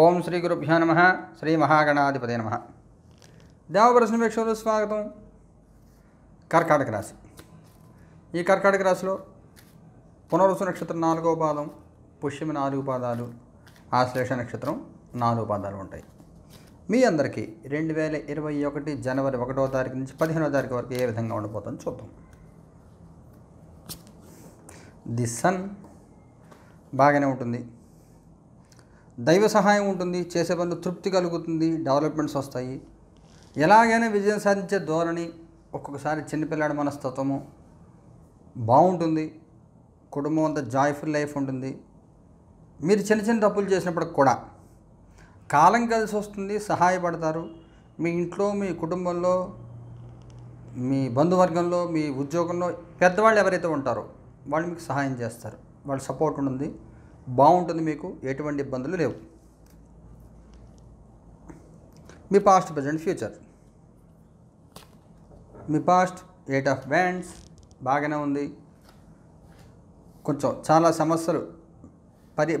ఓం శ్రీ గురుభ్యో నమ శ్రీ మహాగణాధిపతి నమ దేవప్రశ్న వీక్షకులు స్వాగతం కర్కాటక రాశి ఈ కర్కాటక రాశిలో పునరుసు నక్షత్రం నాలుగో పాదం పుష్యమి నాలుగు పాదాలు ఆశ్లేష నక్షత్రం నాలుగు పాదాలు ఉంటాయి మీ అందరికీ రెండు వేల ఇరవై ఒకటి జనవరి ఒకటో తారీఖు నుంచి పదిహేనో తారీఖు వరకు ఏ విధంగా ఉండబోతుందో చూద్దాం ది సన్ బాగానే ఉంటుంది దైవ సహాయం ఉంటుంది చేసే పనులు తృప్తి కలుగుతుంది డెవలప్మెంట్స్ వస్తాయి ఎలాగైనా విజయం సాధించే ధోరణి ఒక్కొక్కసారి చిన్నపిల్లాడి మనస్తత్వము బాగుంటుంది కుటుంబం అంతా జాయ్ఫుల్ లైఫ్ ఉంటుంది మీరు చిన్న చిన్న తప్పులు చేసినప్పుడు కూడా కాలం కలిసి వస్తుంది సహాయపడతారు మీ ఇంట్లో మీ కుటుంబంలో మీ బంధువర్గంలో మీ ఉద్యోగంలో పెద్దవాళ్ళు ఎవరైతే ఉంటారో వాళ్ళు మీకు సహాయం చేస్తారు వాళ్ళ సపోర్ట్ ఉంటుంది బాగుంటుంది మీకు ఎటువంటి ఇబ్బందులు లేవు మీ పాస్ట్ ప్రజెంట్ ఫ్యూచర్ మీ పాస్ట్ ఎయిట్ ఆఫ్ బ్యాండ్స్ బాగానే ఉంది కొంచెం చాలా సమస్యలు పరి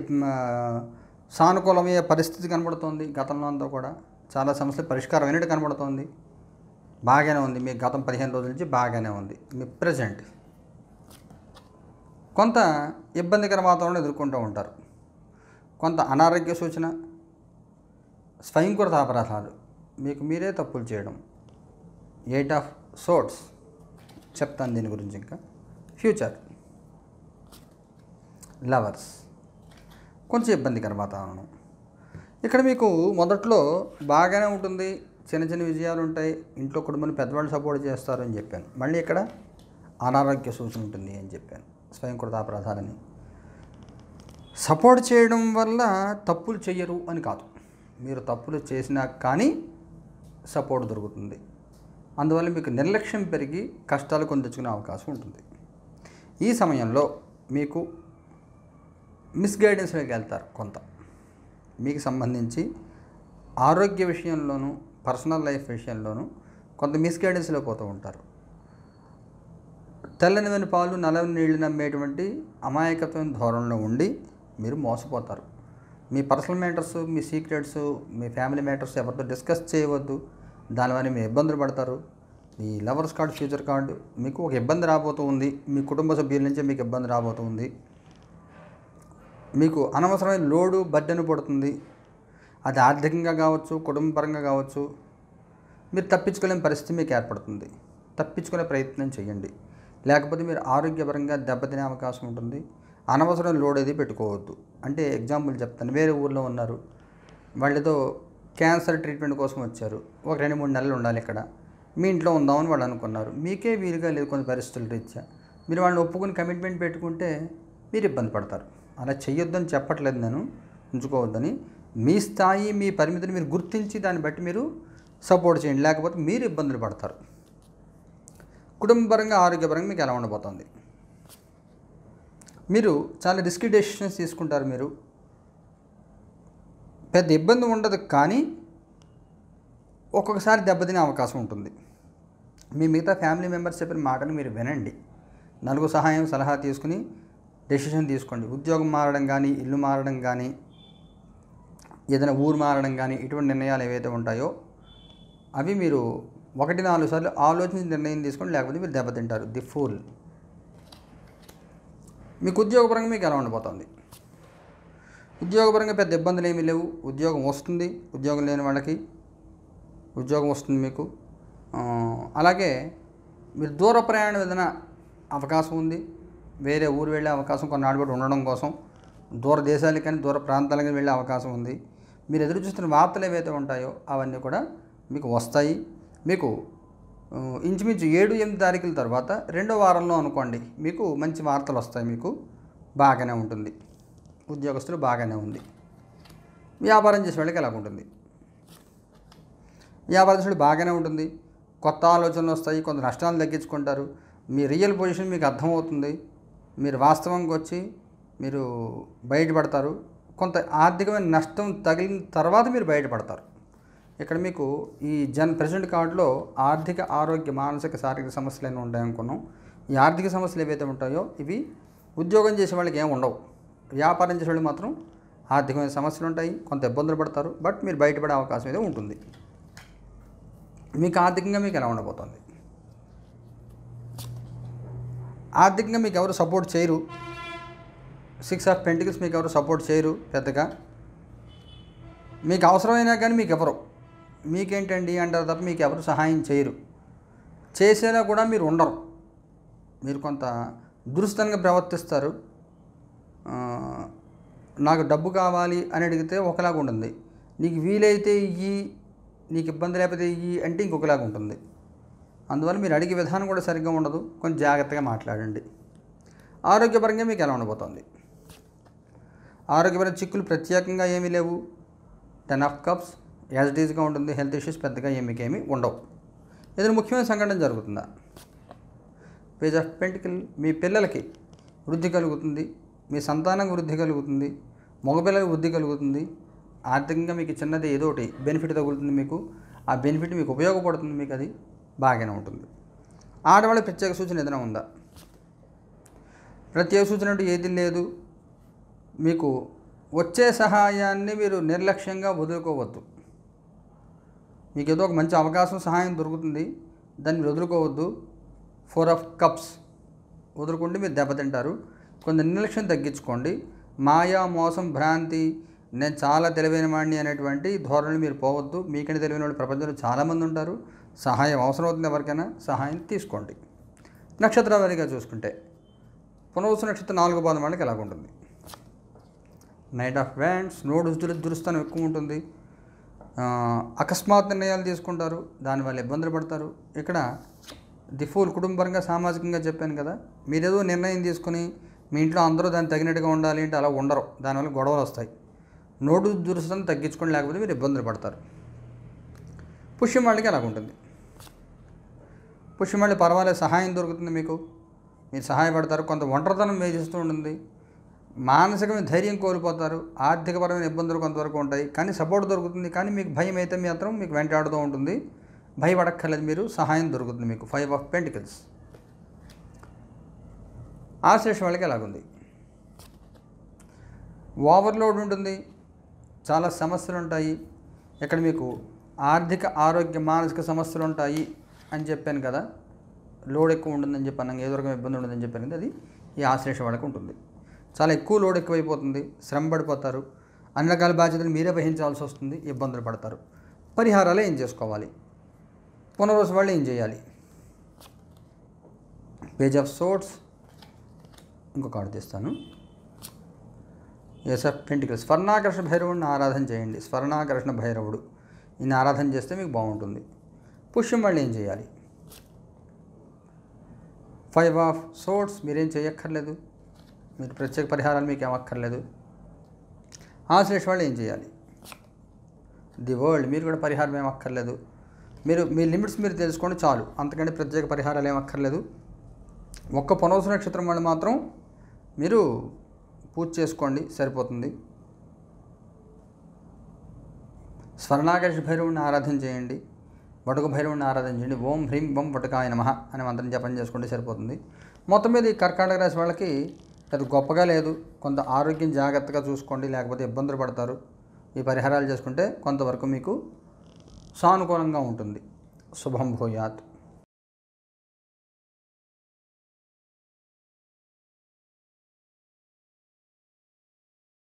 సానుకూలమయ్యే పరిస్థితి కనబడుతోంది గతంలో అంతా కూడా చాలా సమస్యలు పరిష్కారం అయినట్టు కనబడుతోంది బాగానే ఉంది మీ గతం పదిహేను రోజుల నుంచి బాగానే ఉంది మీ ప్రజెంట్ కొంత ఇబ్బందికర వాతావరణం ఎదుర్కొంటూ ఉంటారు కొంత అనారోగ్య సూచన స్వయంకృత అపరాధాలు మీకు మీరే తప్పులు చేయడం ఎయిట్ ఆఫ్ సోట్స్ చెప్తాను దీని గురించి ఇంకా ఫ్యూచర్ లవర్స్ కొంచెం ఇబ్బందికర వాతావరణం ఇక్కడ మీకు మొదట్లో బాగానే ఉంటుంది చిన్న చిన్న విజయాలు ఉంటాయి ఇంట్లో కుటుంబాన్ని పెద్దవాళ్ళు సపోర్ట్ చేస్తారు అని చెప్పాను మళ్ళీ ఇక్కడ అనారోగ్య సూచన ఉంటుంది అని చెప్పాను స్వయంకృతాపరాధాలని సపోర్ట్ చేయడం వల్ల తప్పులు చేయరు అని కాదు మీరు తప్పులు చేసినా కానీ సపోర్ట్ దొరుకుతుంది అందువల్ల మీకు నిర్లక్ష్యం పెరిగి కష్టాలు కొని తెచ్చుకునే అవకాశం ఉంటుంది ఈ సమయంలో మీకు మిస్గైడెన్స్లోకి వెళ్తారు కొంత మీకు సంబంధించి ఆరోగ్య విషయంలోనూ పర్సనల్ లైఫ్ విషయంలోనూ కొంత మిస్గైడెన్స్లో పోతూ ఉంటారు తెల్లని వెను పాలు నలని నీళ్లు నమ్మేటువంటి అమాయకత్వం ధోరణిలో ఉండి మీరు మోసపోతారు మీ పర్సనల్ మ్యాటర్స్ మీ సీక్రెట్స్ మీ ఫ్యామిలీ మ్యాటర్స్ ఎవరితో డిస్కస్ చేయవద్దు దానివల్ల మీరు ఇబ్బందులు పడతారు మీ లవర్స్ కార్డు ఫ్యూచర్ కార్డు మీకు ఒక ఇబ్బంది రాబోతూ ఉంది మీ కుటుంబ సభ్యుల నుంచే మీకు ఇబ్బంది రాబోతూ ఉంది మీకు అనవసరమైన లోడు బడ్డను పడుతుంది అది ఆర్థికంగా కావచ్చు కుటుంబపరంగా కావచ్చు మీరు తప్పించుకోలేని పరిస్థితి మీకు ఏర్పడుతుంది తప్పించుకునే ప్రయత్నం చేయండి లేకపోతే మీరు ఆరోగ్యపరంగా దెబ్బతినే అవకాశం ఉంటుంది అనవసరం లోడ్ అది పెట్టుకోవద్దు అంటే ఎగ్జాంపుల్ చెప్తాను వేరే ఊర్లో ఉన్నారు వాళ్ళతో క్యాన్సర్ ట్రీట్మెంట్ కోసం వచ్చారు ఒక రెండు మూడు నెలలు ఉండాలి ఇక్కడ మీ ఇంట్లో ఉందామని వాళ్ళు అనుకున్నారు మీకే వీలుగా లేదు కొన్ని పరిస్థితుల రీత్యా మీరు వాళ్ళని ఒప్పుకొని కమిట్మెంట్ పెట్టుకుంటే మీరు ఇబ్బంది పడతారు అలా చెయ్యొద్దని చెప్పట్లేదు నేను ఉంచుకోవద్దని మీ స్థాయి మీ పరిమితిని మీరు గుర్తించి దాన్ని బట్టి మీరు సపోర్ట్ చేయండి లేకపోతే మీరు ఇబ్బందులు పడతారు కుటుంబపరంగా ఆరోగ్యపరంగా మీకు ఎలా ఉండబోతోంది మీరు చాలా రిస్కీ డెసిషన్స్ తీసుకుంటారు మీరు పెద్ద ఇబ్బంది ఉండదు కానీ ఒక్కొక్కసారి దెబ్బతినే అవకాశం ఉంటుంది మీ మిగతా ఫ్యామిలీ మెంబర్స్ చెప్పిన మాటను మీరు వినండి నలుగు సహాయం సలహా తీసుకుని డెసిషన్ తీసుకోండి ఉద్యోగం మారడం కానీ ఇల్లు మారడం కానీ ఏదైనా ఊరు మారడం కానీ ఇటువంటి నిర్ణయాలు ఏవైతే ఉంటాయో అవి మీరు ఒకటి నాలుగు సార్లు ఆలోచించి నిర్ణయం తీసుకోండి లేకపోతే మీరు దెబ్బతింటారు ది ఫూల్ మీకు ఉద్యోగపరంగా మీకు ఎలా ఉండిపోతుంది ఉద్యోగపరంగా పెద్ద ఇబ్బందులు ఏమీ లేవు ఉద్యోగం వస్తుంది ఉద్యోగం లేని వాళ్ళకి ఉద్యోగం వస్తుంది మీకు అలాగే మీరు దూర ప్రయాణం ఏదైనా అవకాశం ఉంది వేరే ఊరు వెళ్ళే అవకాశం కొన్నాళ్ళు కూడా ఉండడం కోసం దూర దేశాలకి కానీ దూర ప్రాంతాలకి వెళ్ళే అవకాశం ఉంది మీరు ఎదురు చూస్తున్న వార్తలు ఏవైతే ఉంటాయో అవన్నీ కూడా మీకు వస్తాయి మీకు ఇంచుమించు ఏడు ఎనిమిది తారీఖుల తర్వాత రెండో వారంలో అనుకోండి మీకు మంచి వార్తలు వస్తాయి మీకు బాగానే ఉంటుంది ఉద్యోగస్తులు బాగానే ఉంది వ్యాపారం చేసే వాళ్ళకి ఎలా ఉంటుంది వ్యాపారం చేసే బాగానే ఉంటుంది కొత్త ఆలోచనలు వస్తాయి కొంత నష్టాలు తగ్గించుకుంటారు మీ రియల్ పొజిషన్ మీకు అర్థమవుతుంది మీరు వాస్తవంగా వచ్చి మీరు బయటపడతారు కొంత ఆర్థికమైన నష్టం తగిలిన తర్వాత మీరు బయటపడతారు ఇక్కడ మీకు ఈ జన్ ప్రెసిడెంట్ కార్డులో ఆర్థిక ఆరోగ్య మానసిక శారీరక సమస్యలు ఏమైనా ఉంటాయనుకున్నాం ఈ ఆర్థిక సమస్యలు ఏవైతే ఉంటాయో ఇవి ఉద్యోగం చేసే వాళ్ళకి ఏమి ఉండవు వ్యాపారం చేసే వాళ్ళు మాత్రం ఆర్థికమైన సమస్యలు ఉంటాయి కొంత ఇబ్బందులు పడతారు బట్ మీరు బయటపడే అవకాశం అయితే ఉంటుంది మీకు ఆర్థికంగా మీకు ఎలా ఉండబోతుంది ఆర్థికంగా మీకు ఎవరు సపోర్ట్ చేయరు సిక్స్ ఆఫ్ పెంటికల్స్ మీకు ఎవరు సపోర్ట్ చేయరు పెద్దగా మీకు అవసరమైనా కానీ మీకు ఎవరు మీకేంటండి అంటారు తప్ప మీకు ఎవరు సహాయం చేయరు చేసేలా కూడా మీరు ఉండరు మీరు కొంత దురుస్తంగా ప్రవర్తిస్తారు నాకు డబ్బు కావాలి అని అడిగితే ఒకలాగా ఉంటుంది నీకు వీలైతే ఇయ్యి నీకు ఇబ్బంది లేకపోతే ఇయ్యి అంటే ఇంకొకలాగా ఉంటుంది అందువల్ల మీరు అడిగే విధానం కూడా సరిగ్గా ఉండదు కొంచెం జాగ్రత్తగా మాట్లాడండి ఆరోగ్యపరంగా మీకు ఎలా ఉండబోతోంది ఆరోగ్యపరంగా చిక్కులు ప్రత్యేకంగా ఏమీ లేవు టెన్ ఆఫ్ కప్స్ యాజ్ ఉంటుంది హెల్త్ ఇష్యూస్ పెద్దగా ఏమికేమి ఉండవు ఏదైనా ముఖ్యమైన సంఘటన జరుగుతుందా పేజ్ ఆఫ్ పెంటికల్ మీ పిల్లలకి వృద్ధి కలుగుతుంది మీ సంతానం వృద్ధి కలుగుతుంది మగపిల్లలకి వృద్ధి కలుగుతుంది ఆర్థికంగా మీకు చిన్నది ఏదో ఒకటి బెనిఫిట్ తగులుతుంది మీకు ఆ బెనిఫిట్ మీకు ఉపయోగపడుతుంది మీకు అది బాగానే ఉంటుంది ఆడవాళ్ళ ప్రత్యేక సూచన ఏదైనా ఉందా ప్రత్యేక సూచన అంటే ఏది లేదు మీకు వచ్చే సహాయాన్ని మీరు నిర్లక్ష్యంగా వదులుకోవద్దు మీకు ఏదో ఒక మంచి అవకాశం సహాయం దొరుకుతుంది దాన్ని మీరు వదులుకోవద్దు ఫోర్ ఆఫ్ కప్స్ వదులుకుంటే మీరు దెబ్బతింటారు కొంత నిర్లక్ష్యం తగ్గించుకోండి మాయా మోసం భ్రాంతి నేను చాలా తెలివైన వాడిని అనేటువంటి ధోరణి మీరు పోవద్దు మీకంటే తెలివైన వాళ్ళు ప్రపంచంలో చాలామంది ఉంటారు సహాయం అవసరం అవుతుంది ఎవరికైనా సహాయం తీసుకోండి నక్షత్ర వారిగా చూసుకుంటే పునవసు నక్షత్రం నాలుగో పాదం వాళ్ళకి ఎలాగుంటుంది నైట్ ఆఫ్ వ్యాండ్స్ నోడు దురస్థానం ఎక్కువ ఉంటుంది అకస్మాత్ నిర్ణయాలు తీసుకుంటారు దానివల్ల ఇబ్బందులు పడతారు ఇక్కడ ది ఫుల్ కుటుంబపరంగా సామాజికంగా చెప్పాను కదా మీరేదో నిర్ణయం తీసుకుని మీ ఇంట్లో అందరూ దాన్ని తగినట్టుగా ఉండాలి అంటే అలా ఉండరు దానివల్ల గొడవలు వస్తాయి నోటు దురుసులను తగ్గించుకొని లేకపోతే మీరు ఇబ్బందులు పడతారు పుష్యం వాళ్ళకి అలాగ ఉంటుంది పుష్యం పర్వాలేదు సహాయం దొరుకుతుంది మీకు మీరు సహాయపడతారు కొంత ఒంటరితనం వేధిస్తూ ఉంటుంది మానసికమైన ధైర్యం కోల్పోతారు ఆర్థికపరమైన ఇబ్బందులు కొంతవరకు ఉంటాయి కానీ సపోర్ట్ దొరుకుతుంది కానీ మీకు భయం అయితే మాత్రం మీకు వెంటాడుతూ ఉంటుంది భయపడక్కర్లేదు మీరు సహాయం దొరుకుతుంది మీకు ఫైవ్ ఆఫ్ పెంటికల్స్ శేషం వాళ్ళకి ఎలాగుంది ఓవర్లోడ్ ఉంటుంది చాలా సమస్యలు ఉంటాయి ఇక్కడ మీకు ఆర్థిక ఆరోగ్య మానసిక సమస్యలు ఉంటాయి అని చెప్పాను కదా లోడ్ ఎక్కువ ఉంటుందని చెప్పాను ఏదో రకం ఇబ్బంది ఉంటుందని చెప్పాను కదా అది ఈ ఆశ్లేష వాళ్ళకి ఉంటుంది చాలా ఎక్కువ లోడ్ ఎక్కువైపోతుంది శ్రమ పడిపోతారు అన్ని రకాల బాధ్యతలు మీరే వహించాల్సి వస్తుంది ఇబ్బందులు పడతారు పరిహారాలు ఏం చేసుకోవాలి పునర్వస వాళ్ళు ఏం చేయాలి పేజ్ ఆఫ్ సోట్స్ ఇంకొక ఆర్డర్ తీస్తాను ఎస్ఎఫ్ ఆఫ్ పెంటికల్ స్వర్ణాకర్షణ భైరవుడిని ఆరాధన చేయండి స్వర్ణాకర్షణ భైరవుడు ఈయన ఆరాధన చేస్తే మీకు బాగుంటుంది పుష్యం వాళ్ళు ఏం చేయాలి ఫైవ్ ఆఫ్ సోట్స్ మీరేం చేయక్కర్లేదు మీరు ప్రత్యేక పరిహారాలు మీకు ఏమక్కర్లేదు ఆశ్లేష వాళ్ళు ఏం చేయాలి ది వరల్డ్ మీరు కూడా పరిహారం ఏమక్కర్లేదు మీరు మీ లిమిట్స్ మీరు తెలుసుకోండి చాలు అంతకంటే ప్రత్యేక పరిహారాలు ఏమక్కర్లేదు ఒక్క పునోసు నక్షత్రం వాళ్ళు మాత్రం మీరు పూజ చేసుకోండి సరిపోతుంది స్వర్ణాకర్ష భైరవుని ఆరాధన చేయండి వటుక భైరవుని ఆరాధన చేయండి ఓం హ్రీం బం వటుకాయ నమ అనే మంత్రం జపం చేసుకుంటే సరిపోతుంది మొత్తం మీద ఈ కర్కాటక రాశి వాళ్ళకి అది గొప్పగా లేదు కొంత ఆరోగ్యం జాగ్రత్తగా చూసుకోండి లేకపోతే ఇబ్బందులు పడతారు ఈ పరిహారాలు చేసుకుంటే కొంతవరకు మీకు సానుకూలంగా ఉంటుంది శుభం భూయాత్